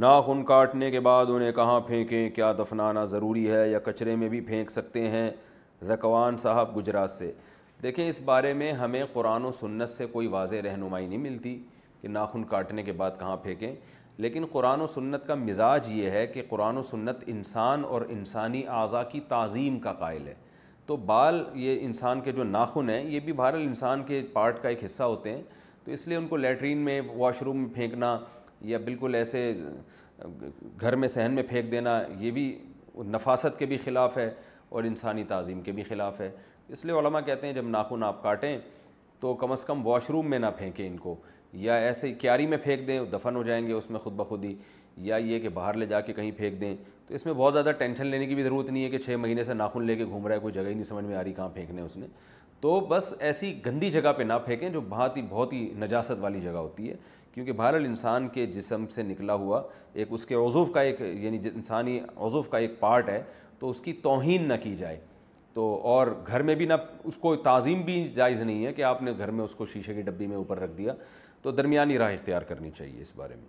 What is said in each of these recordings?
नाखून काटने के बाद उन्हें कहाँ फेंकें क्या दफनाना ज़रूरी है या कचरे में भी फेंक सकते हैं रकवान साहब गुजरात से देखें इस बारे में हमें कुरान सन्नत से कोई वाज रहनुमाई नहीं मिलती कि नाखून काटने के बाद कहाँ फेंकें लेकिन कुरान सन्नत का मिजाज ये है कि कुरान सन्नत इंसान और इंसानी अज़ा की तज़ीम का कायल है तो बाल ये इंसान के जो नाखून हैं ये भी बहरल इंसान के पार्ट का एक हिस्सा होते हैं तो इसलिए उनको लेटरीन में वाशरूम में फेंकना या बिल्कुल ऐसे घर में सहन में फेंक देना ये भी नफासत के भी ख़िलाफ़ है और इंसानी तज़ीम के भी ख़िलाफ़ है इसलिए कहते हैं जब नाखून आप काटें तो कम अज़ कम वाशरूम में ना फेंकें इनको या ऐसे क्यारी में फेंक दें दफन हो जाएंगे उसमें खुद ब खुद ही या ये कि बाहर ले जाके कहीं फेंक दें तो इसमें बहुत ज़्यादा टेंशन लेने की भी ज़रूरत नहीं है कि छः महीने से नाखून लेके घूम रहा है कोई जगह ही नहीं समझ में आ रही कहाँ फेंकने उसने तो बस ऐसी गंदी जगह पे ना फेंकें जो बहुत ही बहुत ही नजासत वाली जगह होती है क्योंकि बहरहाल इंसान के जिसम से निकला हुआ एक उसके अज़ुव का एक यानी इंसानी अज़ुव का एक पार्ट है तो उसकी तोहन ना की जाए तो और घर में भी ना उसको तज़ीम भी जायज़ नहीं है कि आपने घर में उसको शीशे की डब्बी में ऊपर रख दिया तो दरमियानी राह इख्तियार करनी चाहिए इस बारे में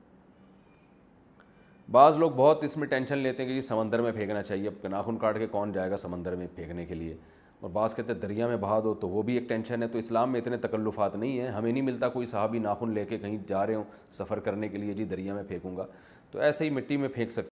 बाज़ लोग बहुत इसमें टेंशन लेते हैं कि समंदर में फेंकना चाहिए अब नाखून काट के कौन जाएगा समंदर में फेंकने के लिए और बास कहते हैं दरिया में बहा दो तो वो भी एक टेंशन है तो इस्लाम में इतने तकल्लुफात नहीं हैं हमें नहीं मिलता कोई साहबी नाखून लेके कहीं जा रहे हो सफ़र करने के लिए जी दरिया में फेंकूँगा तो ऐसे ही मिट्टी में फेंक सकते